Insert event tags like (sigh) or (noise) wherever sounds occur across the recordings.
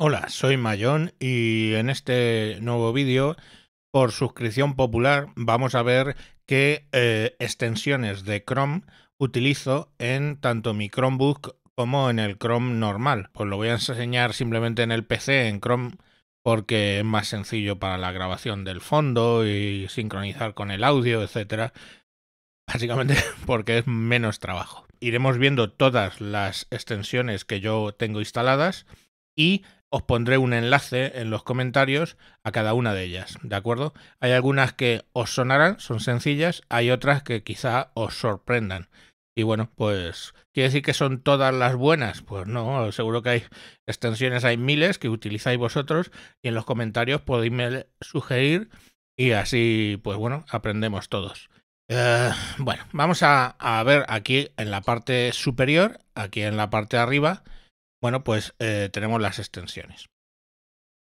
Hola, soy Mayón y en este nuevo vídeo, por suscripción popular, vamos a ver qué eh, extensiones de Chrome utilizo en tanto mi Chromebook como en el Chrome normal. Pues lo voy a enseñar simplemente en el PC, en Chrome, porque es más sencillo para la grabación del fondo y sincronizar con el audio, etcétera. Básicamente (laughs) porque es menos trabajo. Iremos viendo todas las extensiones que yo tengo instaladas y os pondré un enlace en los comentarios a cada una de ellas, ¿de acuerdo? Hay algunas que os sonarán, son sencillas, hay otras que quizá os sorprendan. Y bueno, pues, ¿quiere decir que son todas las buenas? Pues no, seguro que hay extensiones, hay miles que utilizáis vosotros y en los comentarios podéis sugerir y así, pues bueno, aprendemos todos. Eh, bueno, vamos a, a ver aquí en la parte superior, aquí en la parte de arriba, bueno, pues eh, tenemos las extensiones.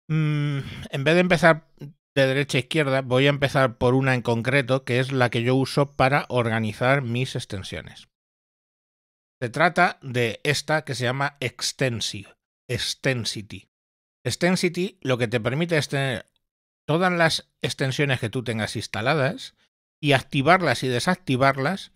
Mm, en vez de empezar de derecha a izquierda, voy a empezar por una en concreto, que es la que yo uso para organizar mis extensiones. Se trata de esta que se llama Extensive, Extensity. Extensity lo que te permite es tener todas las extensiones que tú tengas instaladas y activarlas y desactivarlas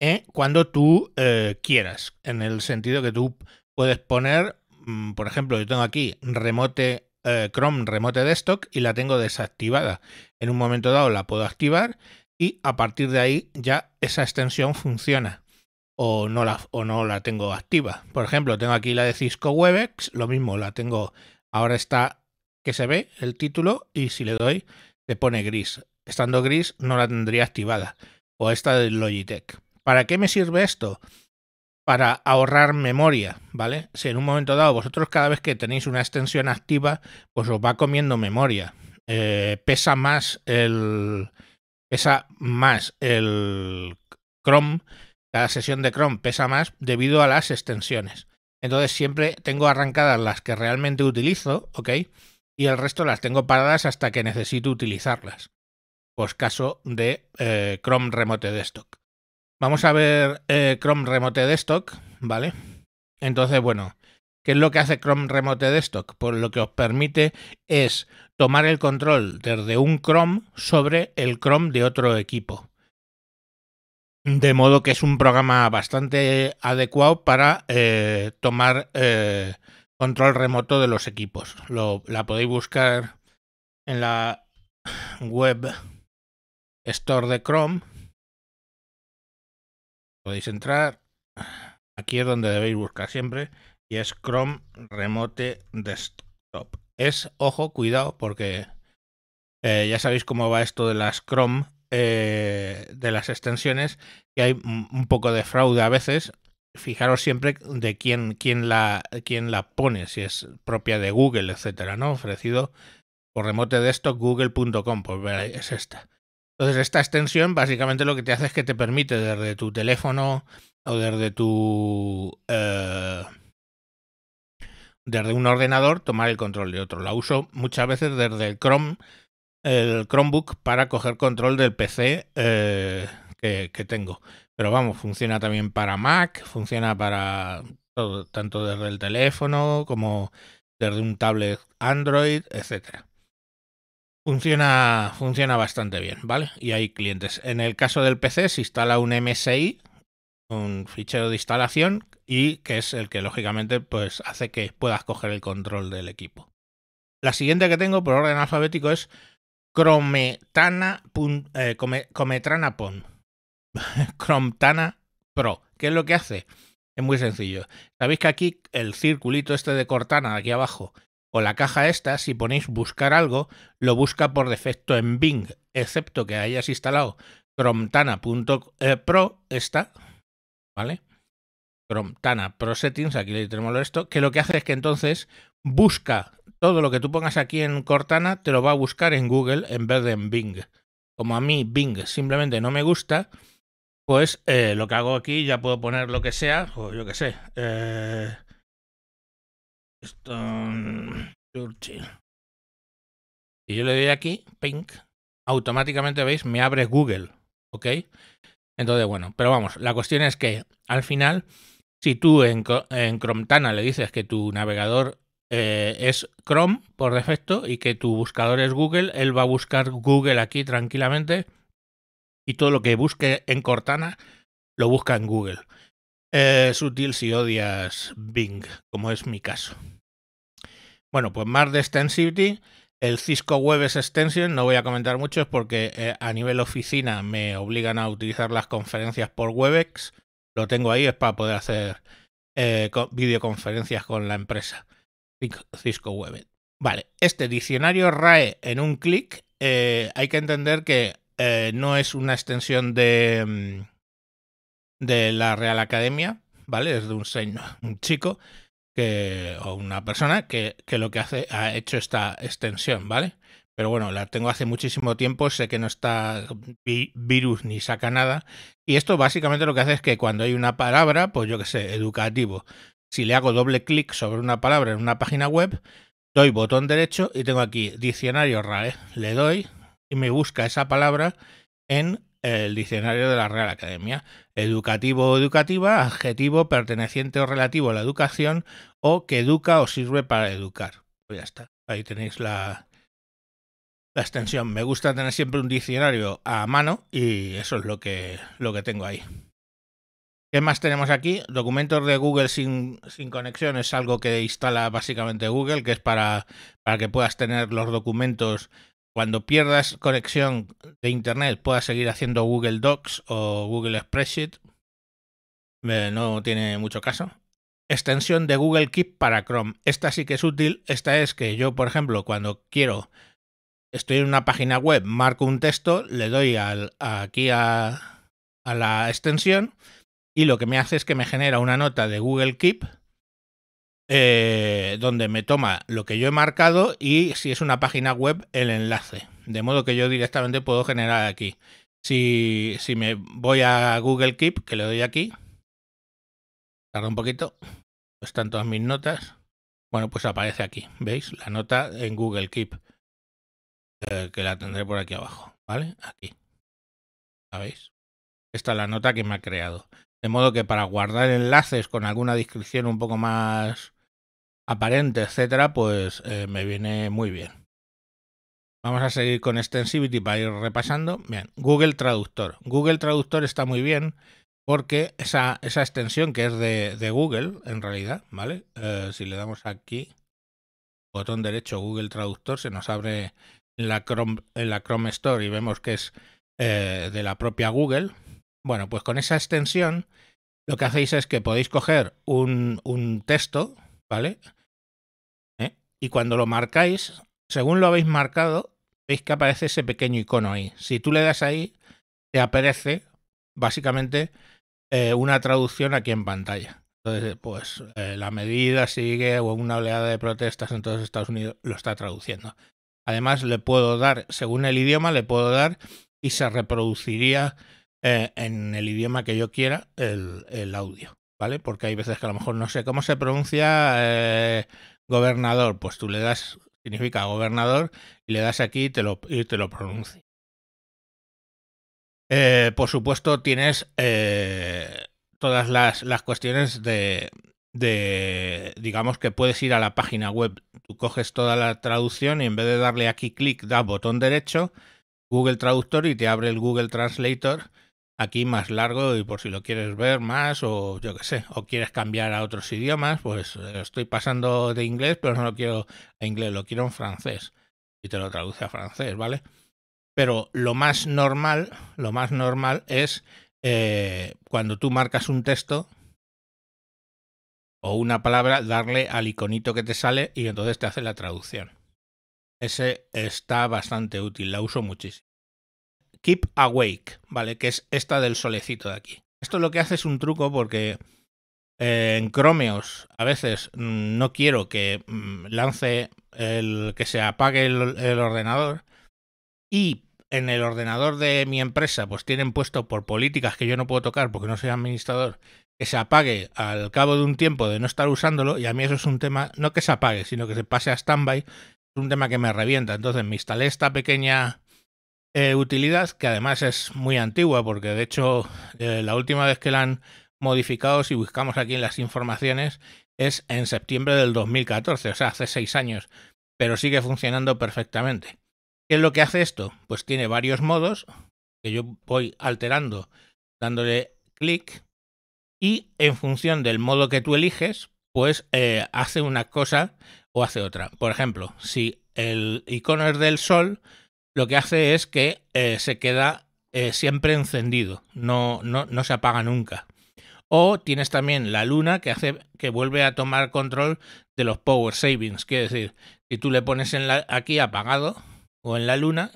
eh, cuando tú eh, quieras, en el sentido que tú puedes poner, mm, por ejemplo, yo tengo aquí remote eh, Chrome remote desktop y la tengo desactivada. En un momento dado la puedo activar y a partir de ahí ya esa extensión funciona o no la, o no la tengo activa. Por ejemplo, tengo aquí la de Cisco Webex, lo mismo, la tengo, ahora está que se ve el título y si le doy te pone gris. Estando gris no la tendría activada. O esta de Logitech. ¿Para qué me sirve esto? para ahorrar memoria, ¿vale? Si en un momento dado vosotros cada vez que tenéis una extensión activa, pues os va comiendo memoria. Eh, pesa más el. Pesa más el Chrome. Cada sesión de Chrome pesa más debido a las extensiones. Entonces siempre tengo arrancadas las que realmente utilizo, ¿ok? Y el resto las tengo paradas hasta que necesito utilizarlas. Pues caso de eh, Chrome Remote Desktop. Vamos a ver eh, Chrome Remote Desktop, ¿vale? Entonces, bueno, ¿qué es lo que hace Chrome Remote Desktop? Pues lo que os permite es tomar el control desde un Chrome sobre el Chrome de otro equipo. De modo que es un programa bastante adecuado para eh, tomar eh, control remoto de los equipos. Lo, la podéis buscar en la web store de Chrome Podéis entrar, aquí es donde debéis buscar siempre, y es Chrome Remote Desktop. Es, ojo, cuidado, porque eh, ya sabéis cómo va esto de las Chrome, eh, de las extensiones, que hay un poco de fraude a veces. Fijaros siempre de quién, la, quién la pone, si es propia de Google, etcétera, ¿no? Ofrecido por remote desktop google.com, pues veréis, es esta. Entonces, esta extensión básicamente lo que te hace es que te permite desde tu teléfono o desde tu. Eh, desde un ordenador tomar el control de otro. La uso muchas veces desde el Chrome, el Chromebook, para coger control del PC eh, que, tengo. Pero vamos, funciona también para Mac, funciona para todo, tanto desde el teléfono como desde un tablet Android, etcétera. Funciona, funciona bastante bien, ¿vale? Y hay clientes. En el caso del PC se instala un MSI, un fichero de instalación, y que es el que lógicamente pues, hace que puedas coger el control del equipo. La siguiente que tengo por orden alfabético es Chrometana, eh, (laughs) Pro. ¿Qué es lo que hace? Es muy sencillo. Sabéis que aquí el circulito este de Cortana, aquí abajo, o la caja esta, si ponéis buscar algo, lo busca por defecto en Bing, excepto que hayas instalado cromtana.pro eh, esta, ¿vale? Cromtana Pro Settings, aquí le tenemos esto, que lo que hace es que entonces busca todo lo que tú pongas aquí en Cortana, te lo va a buscar en Google en vez de en Bing. Como a mí Bing simplemente no me gusta, pues eh, lo que hago aquí ya puedo poner lo que sea, o yo qué sé, eh, Stone Y yo le doy aquí, pink, automáticamente veis, me abre Google, ¿ok? Entonces, bueno, pero vamos, la cuestión es que al final, si tú en, en le dices que tu navegador eh, es Chrome por defecto y que tu buscador es Google, él va a buscar Google aquí tranquilamente y todo lo que busque en Cortana lo busca en Google eh, útil si odias Bing, como es mi caso. Bueno, pues más de extensivity. El Cisco es Extension no voy a comentar mucho, es porque eh, a nivel oficina me obligan a utilizar las conferencias por Webex. Lo tengo ahí, es para poder hacer eh, videoconferencias con la empresa Cisco Webex. Vale, este diccionario RAE en un clic, eh, hay que entender que no es una extensión de mm, de la Real Academia, ¿vale? Es de un, señor, un chico que, o una persona que, que, lo que hace ha hecho esta extensión, ¿vale? Pero bueno, la tengo hace muchísimo tiempo, sé que no está virus ni saca nada. Y esto básicamente lo que hace es que cuando hay una palabra, pues yo que sé, educativo, si le hago doble clic sobre una palabra en una página web, doy botón derecho y tengo aquí diccionario RAE. Le doy y me busca esa palabra en el diccionario de la Real Academia. Educativo o educativa, adjetivo perteneciente o relativo a la educación o que educa o sirve para educar. Pues ya está. Ahí tenéis la, la extensión. Me gusta tener siempre un diccionario a mano y eso es lo que, lo que tengo ahí. ¿Qué más tenemos aquí? Documentos de Google sin, sin, conexión es algo que instala básicamente Google, que es para, para que puedas tener los documentos cuando pierdas conexión de internet puedas seguir haciendo Google Docs o Google Spreadsheet. no tiene mucho caso. Extensión de Google Keep para Chrome. Esta sí que es útil. Esta es que yo, por ejemplo, cuando quiero, estoy en una página web, marco un texto, le doy aquí a la extensión y lo que me hace es que me genera una nota de Google Keep eh, donde me toma lo que yo he marcado y si es una página web el enlace. De modo que yo directamente puedo generar aquí. Si, si me voy a Google Keep, que le doy aquí, tarda un poquito, están todas mis notas. Bueno, pues aparece aquí, ¿veis? La nota en Google Keep, eh, que la tendré por aquí abajo, ¿vale? Aquí. ¿La veis? Esta es la nota que me ha creado. De modo que para guardar enlaces con alguna descripción un poco más aparente, etcétera, pues eh, me viene muy bien. Vamos a seguir con Extensivity para ir repasando. Bien, Google Traductor. Google Traductor está muy bien porque esa, esa extensión que es de, Google, en realidad, ¿vale? Eh, si le damos aquí, botón derecho Google Traductor, se nos abre la la Chrome Store y vemos que es eh, de la propia Google. Bueno, pues con esa extensión lo que hacéis es que podéis coger un, un texto, ¿vale? y cuando lo marcáis, según lo habéis marcado, veis que aparece ese pequeño icono ahí. Si tú le das ahí, te aparece básicamente eh, una traducción aquí en pantalla. Entonces, pues eh, la medida sigue o una oleada de protestas, en todos Estados Unidos lo está traduciendo. Además, le puedo dar, según el idioma, le puedo dar y se reproduciría eh, en el idioma que yo quiera el, el, audio, ¿vale? Porque hay veces que a lo mejor no sé cómo se pronuncia gobernador, pues tú le das, significa gobernador, y le das aquí y te lo, pronuncia. Eh, por supuesto, tienes eh, todas las, las cuestiones de, de, digamos que puedes ir a la página web, tú coges toda la traducción y en vez de darle aquí clic, da botón derecho, Google Traductor y te abre el Google Translator aquí más largo y por si lo quieres ver más o yo qué sé, o quieres cambiar a otros idiomas, pues eh, estoy pasando de inglés, pero no lo quiero en inglés, lo quiero en francés y te lo traduce a francés, ¿vale? Pero lo más normal, lo más normal es eh, cuando tú marcas un texto o una palabra, darle al iconito que te sale y entonces te hace la traducción. Ese está bastante útil, la uso muchísimo. Keep Awake, ¿vale? Que es esta del solecito de aquí. Esto lo que hace es un truco porque eh, en Chromeos a veces mm, no quiero que mm, lance el que se apague el, ordenador y en el ordenador de mi empresa pues tienen puesto por políticas que yo no puedo tocar porque no soy administrador que se apague al cabo de un tiempo de no estar usándolo y a mí eso es un tema no que se apague sino que se pase a standby es un tema que me revienta entonces me instalé esta pequeña eh, utilidad, que además es muy antigua, porque de hecho eh, la última vez que la han modificado, si buscamos aquí en las informaciones, es en septiembre del 2014, o sea, hace seis años, pero sigue funcionando perfectamente. ¿Qué es lo que hace esto? Pues tiene varios modos que yo voy alterando dándole clic y en función del modo que tú eliges, pues eh, hace una cosa o hace otra. Por ejemplo, si el icono es del sol, lo que hace es que eh, se queda eh, siempre encendido, no, no, se apaga nunca. O tienes también la luna que hace que vuelve a tomar control de los power savings. Quiere decir, si tú le pones en la, aquí apagado o en la luna,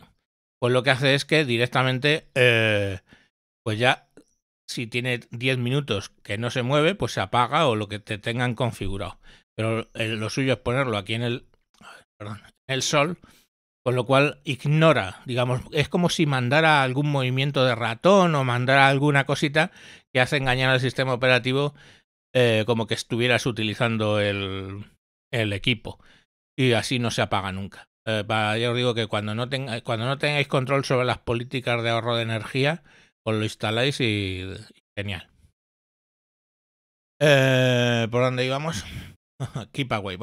pues lo que hace es que directamente, eh, pues ya, si tiene 10 minutos que no se mueve, pues se apaga o lo que te tengan configurado. Pero lo suyo es ponerlo aquí en el, en el sol con lo cual ignora, digamos, es como si mandara algún movimiento de ratón o mandara alguna cosita que hace engañar al sistema operativo eh, como que estuvieras utilizando el, el, equipo y así no se apaga nunca. Eh, yo os digo que cuando no, cuando no tengáis control sobre las políticas de ahorro de energía, os lo instaláis y, y genial. Eh, ¿Por dónde íbamos? (laughs) Keep away.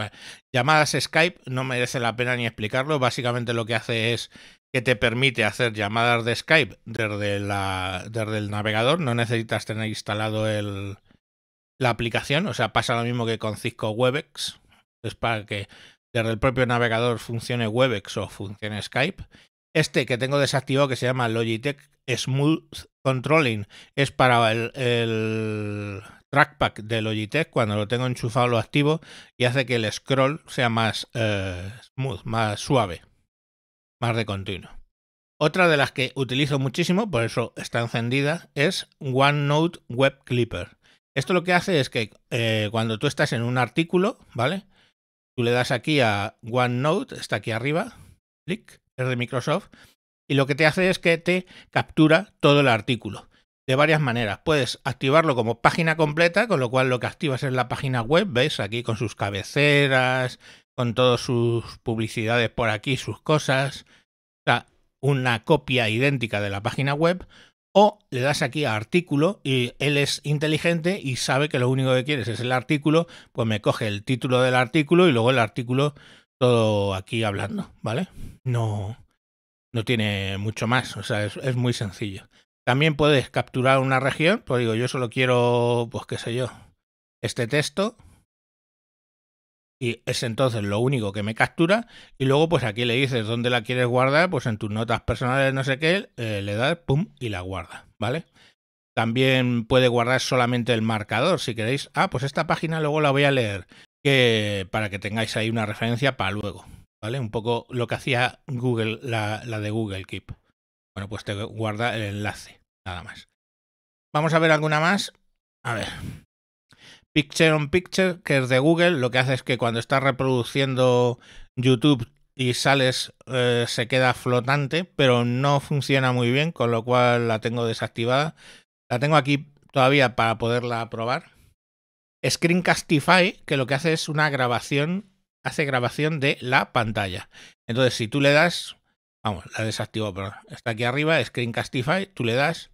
llamadas Skype no merece la pena ni explicarlo. Básicamente lo que hace es que te permite hacer llamadas de Skype desde, la, desde el navegador. No necesitas tener instalado el, la aplicación. O sea, pasa lo mismo que con Cisco Webex. Es para que desde el propio navegador funcione Webex o funcione Skype. Este que tengo desactivado que se llama Logitech Smooth Controlling es para el trackpad de Logitech cuando lo tengo enchufado lo activo y hace que el scroll sea más eh, smooth, más suave, más de continuo. Otra de las que utilizo muchísimo, por eso está encendida, es OneNote Web Clipper. Esto lo que hace es que eh, cuando tú estás en un artículo, ¿vale? Tú le das aquí a OneNote, está aquí arriba, clic, es de Microsoft, y lo que te hace es que te captura todo el artículo de varias maneras. Puedes activarlo como página completa, con lo cual lo que activas es la página web, ¿veis? Aquí con sus cabeceras, con todas sus publicidades por aquí, sus cosas. O sea, una copia idéntica de la página web. O le das aquí a artículo y él es inteligente y sabe que lo único que quieres es el artículo, pues me coge el título del artículo y luego el artículo todo aquí hablando, ¿vale? No, no tiene mucho más, o sea, es muy sencillo. También puedes capturar una región, pues digo, yo solo quiero, pues qué sé yo, este texto. Y es entonces lo único que me captura. Y luego, pues aquí le dices dónde la quieres guardar, pues en tus notas personales, no sé qué, eh, le das, pum, y la guarda, ¿vale? También puede guardar solamente el marcador, si queréis. Ah, pues esta página luego la voy a leer, que, para que tengáis ahí una referencia para luego, ¿vale? Un poco lo que hacía Google, la, la de Google Keep. Bueno, pues te guarda el enlace. Nada más. Vamos a ver alguna más. A ver. Picture on Picture, que es de Google, lo que hace es que cuando estás reproduciendo YouTube y sales eh, se queda flotante, pero no funciona muy bien, con lo cual la tengo desactivada. La tengo aquí todavía para poderla probar. Screencastify, que lo que hace es una grabación, hace grabación de la pantalla. Entonces, si tú le das, Vamos, la desactivó, pero está aquí arriba, Screencastify, tú le das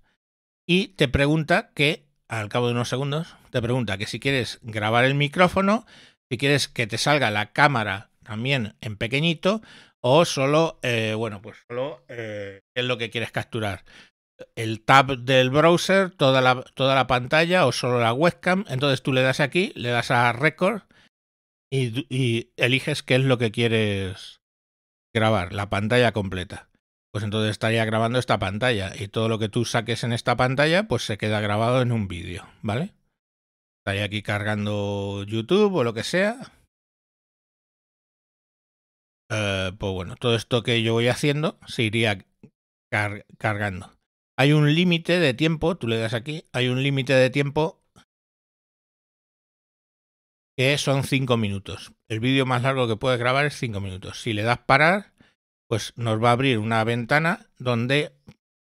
y te pregunta que, al cabo de unos segundos, te pregunta que si quieres grabar el micrófono, si quieres que te salga la cámara también en pequeñito o solo, eh, bueno, pues solo eh, qué es lo que quieres capturar. El tab del browser, toda la, toda la pantalla o solo la webcam. Entonces tú le das aquí, le das a Record y, y eliges qué es lo que quieres grabar la pantalla completa. Pues entonces estaría grabando esta pantalla y todo lo que tú saques en esta pantalla pues se queda grabado en un vídeo, ¿vale? Estaría aquí cargando YouTube o lo que sea. Eh, pues bueno, todo esto que yo voy haciendo se iría cargando. Hay un límite de tiempo, tú le das aquí, hay un límite de tiempo que son 5 minutos. El vídeo más largo que puedes grabar es 5 minutos. Si le das parar, pues nos va a abrir una ventana donde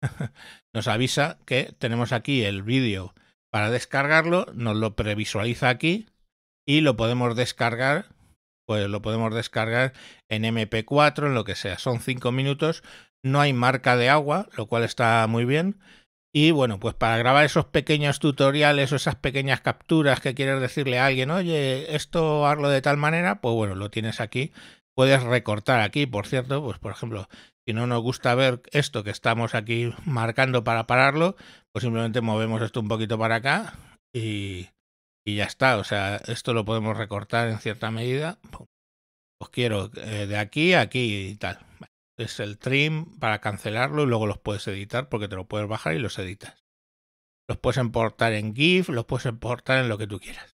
(laughs) nos avisa que tenemos aquí el vídeo para descargarlo, nos lo previsualiza aquí y lo podemos descargar, pues lo podemos descargar en MP4, en lo que sea. Son 5 minutos, no hay marca de agua, lo cual está muy bien. Y bueno, pues para grabar esos pequeños tutoriales o esas pequeñas capturas que quieres decirle a alguien, oye, esto hazlo de tal manera, pues bueno, lo tienes aquí. Puedes recortar aquí, por cierto, pues por ejemplo, si no nos gusta ver esto que estamos aquí marcando para pararlo, pues simplemente movemos esto un poquito para acá y, ya está. O sea, esto lo podemos recortar en cierta medida. Os pues quiero eh, de aquí a aquí y tal es el trim para cancelarlo y luego los puedes editar porque te lo puedes bajar y los editas. Los puedes importar en GIF, los puedes importar en lo que tú quieras.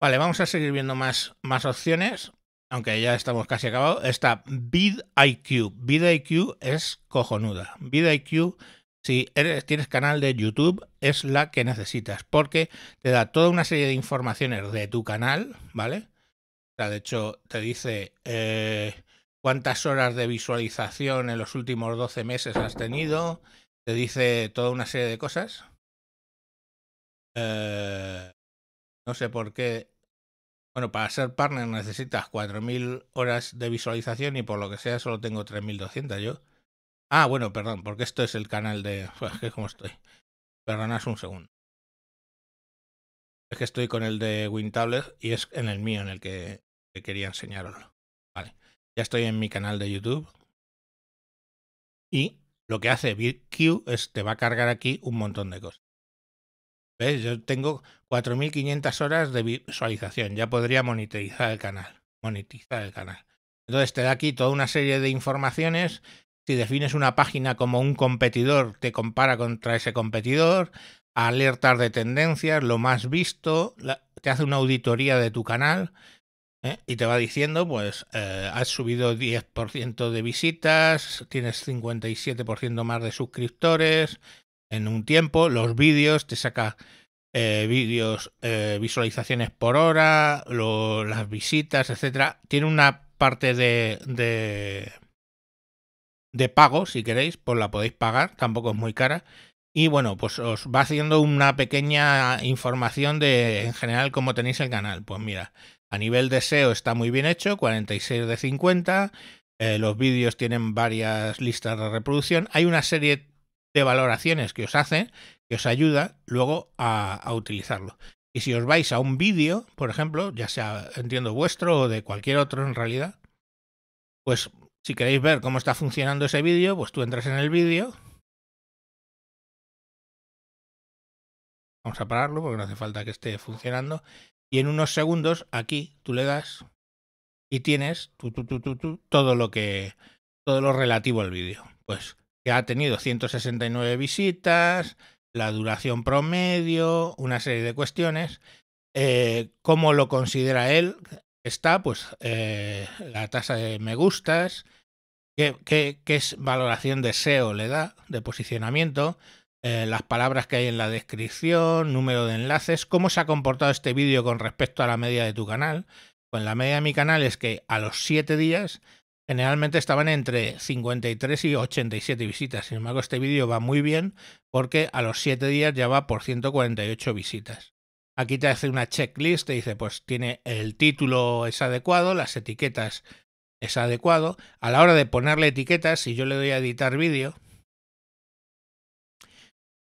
Vale, vamos a seguir viendo más, más opciones, aunque ya estamos casi acabados. Esta VidIQ. VidIQ es cojonuda. VidIQ, si tienes canal de YouTube, es la que necesitas porque te da toda una serie de informaciones de tu canal, ¿vale? O sea, de hecho, te dice... Eh, cuántas horas de visualización en los últimos 12 meses has tenido, te dice toda una serie de cosas. Eh, no sé por qué. Bueno, para ser partner necesitas 4.000 horas de visualización y por lo que sea solo tengo 3.200 yo. Ah, bueno, perdón, porque esto es el canal de... Es estoy. Perdonad un segundo. Es que estoy con el de WinTablet y es en el mío en el que, quería enseñaroslo. Vale. Ya estoy en mi canal de YouTube. Y lo que hace BitQ es te va a cargar aquí un montón de cosas. ¿Ves? Yo tengo 4.500 horas de visualización. Ya podría monetizar el canal. Monetizar el canal. Entonces te da aquí toda una serie de informaciones. Si defines una página como un competidor, te compara contra ese competidor. Alertas de tendencias, lo más visto. te hace una auditoría de tu canal. ¿eh? Y te va diciendo, pues, eh, has subido 10% de visitas, tienes 57% más de suscriptores en un tiempo, los vídeos, te saca eh, vídeos, visualizaciones por hora, las visitas, etcétera. Tiene una parte de, de, de pago, si queréis, pues la podéis pagar, tampoco es muy cara. Y bueno, pues os va haciendo una pequeña información de en general cómo tenéis el canal. Pues mira, a nivel de SEO está muy bien hecho, 46 de 50. Eh, los vídeos tienen varias listas de reproducción. Hay una serie de valoraciones que os hacen, que os ayuda luego a, a utilizarlo. Y si os vais a un vídeo, por ejemplo, ya sea entiendo vuestro o de cualquier otro en realidad, pues si queréis ver cómo está funcionando ese vídeo, pues tú entras en el vídeo. Vamos a pararlo porque no hace falta que esté funcionando y en unos segundos aquí tú le das y tienes todo lo que todo lo relativo al vídeo. Pues que ha tenido 169 visitas, la duración promedio, una serie de cuestiones, eh, cómo lo considera él, está pues eh, la tasa de me gustas, qué, es valoración de SEO le da, de posicionamiento, eh, las palabras que hay en la descripción, número de enlaces, cómo se ha comportado este vídeo con respecto a la media de tu canal. Pues la media de mi canal es que a los 7 días generalmente estaban entre 53 y 87 visitas. Sin embargo, este vídeo va muy bien porque a los 7 días ya va por 148 visitas. Aquí te hace una checklist, te dice, pues tiene el título es adecuado, las etiquetas es adecuado. A la hora de ponerle etiquetas, si yo le doy a editar vídeo,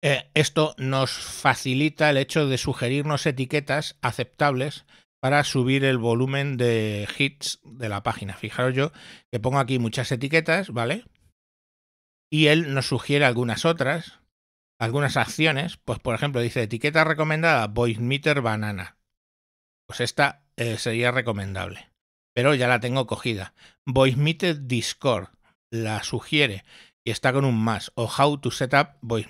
eh, esto nos facilita el hecho de sugerirnos etiquetas aceptables para subir el volumen de hits de la página. Fijaros yo que pongo aquí muchas etiquetas, ¿vale? Y él nos sugiere algunas otras, algunas acciones. Pues por ejemplo dice etiqueta recomendada, voice banana. Pues esta eh, sería recomendable. Pero ya la tengo cogida. Voice Discord la sugiere y está con un más. O how to set up voice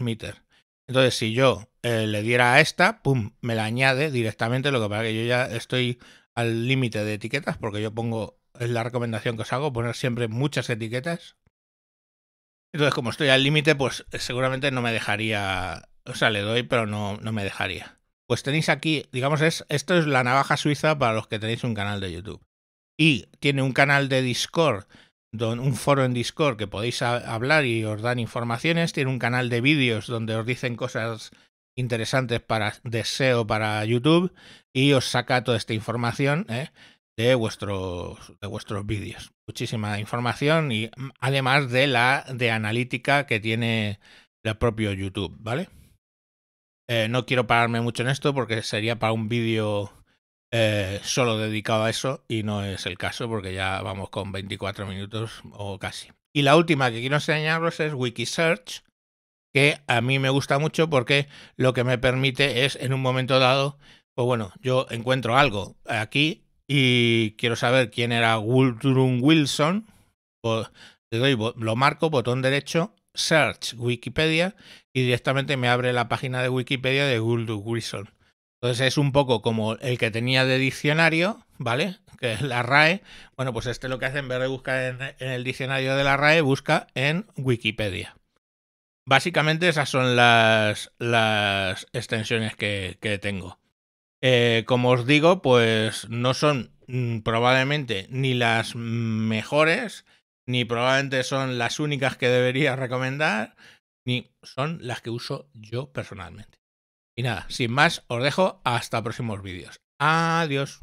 entonces, si yo eh, le diera a esta, pum, me la añade directamente, lo que pasa que yo ya estoy al límite de etiquetas, porque yo pongo, es la recomendación que os hago, poner siempre muchas etiquetas. Entonces, como estoy al límite, pues eh, seguramente no me dejaría, o sea, le doy, pero no, no me dejaría. Pues tenéis aquí, digamos, es, esto es la navaja suiza para los que tenéis un canal de YouTube. Y tiene un canal de Discord un foro en Discord que podéis hablar y os dan informaciones, tiene un canal de vídeos donde os dicen cosas interesantes para deseo para YouTube y os saca toda esta información ¿eh? de vuestros de vuestros vídeos. Muchísima información y mm, además de la de analítica que tiene el propio YouTube, ¿vale? Eh, no quiero pararme mucho en esto porque sería para un vídeo eh, solo dedicado a eso y no es el caso porque ya vamos con 24 minutos o casi. Y la última que quiero enseñaros es Wikisearch, que a mí me gusta mucho porque lo que me permite es en un momento dado, pues bueno, yo encuentro algo aquí y quiero saber quién era Woodrum Wilson, doy, lo marco, botón derecho, search Wikipedia y directamente me abre la página de Wikipedia de Woodrum Wilson. Entonces es un poco como el que tenía de diccionario, ¿vale? Que es la RAE. Bueno, pues este lo que hace en vez de buscar en, el diccionario de la RAE, busca en Wikipedia. Básicamente esas son las, las extensiones que, tengo. Eh, como os digo, pues no son mm, probablemente ni las mejores, ni probablemente son las únicas que debería recomendar, ni son las que uso yo personalmente. Y nada, sin más, os dejo hasta próximos vídeos. Adiós.